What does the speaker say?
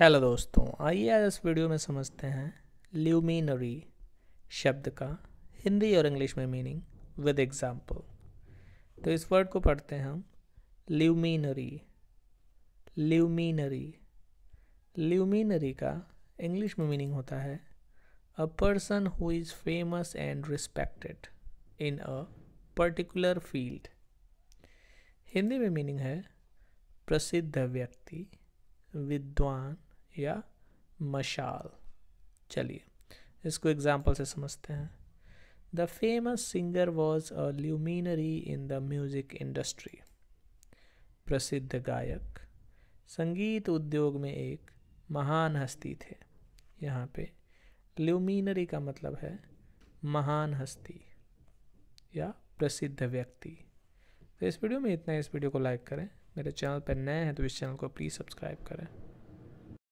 hello दोस्तों आइए आज इस वीडियो में समझते हैं ल्यूमिनरी शब्द का हिंदी और इंग्लिश में मीनिंग विद एग्जाम्पल तो इस वर्ड को पढ़ते हैं हम ल्यूमिनरी ल्यूमिनरी ल्यूमिनरी का इंग्लिश में मीनिंग होता है a person who is famous and respected in a particular field Hindi में मीनिंग है प्रसिद्ध व्यक्ति विद्वान या मशाल चलिए इसको एग्जाम्पल से समझते हैं the famous singer was a luminary in the music industry प्रसिद्ध गायक संगीत उद्योग में एक महान हस्ती थे यहाँ पे ल्यूमिनरी का मतलब है महान हस्ती या प्रसिद्ध व्यक्ति तो इस वीडियो में इतना इस वीडियो को लाइक करें मेरे चैनल पर नए हैं तो इस चैनल को प्लीज़ सब्सक्राइब करें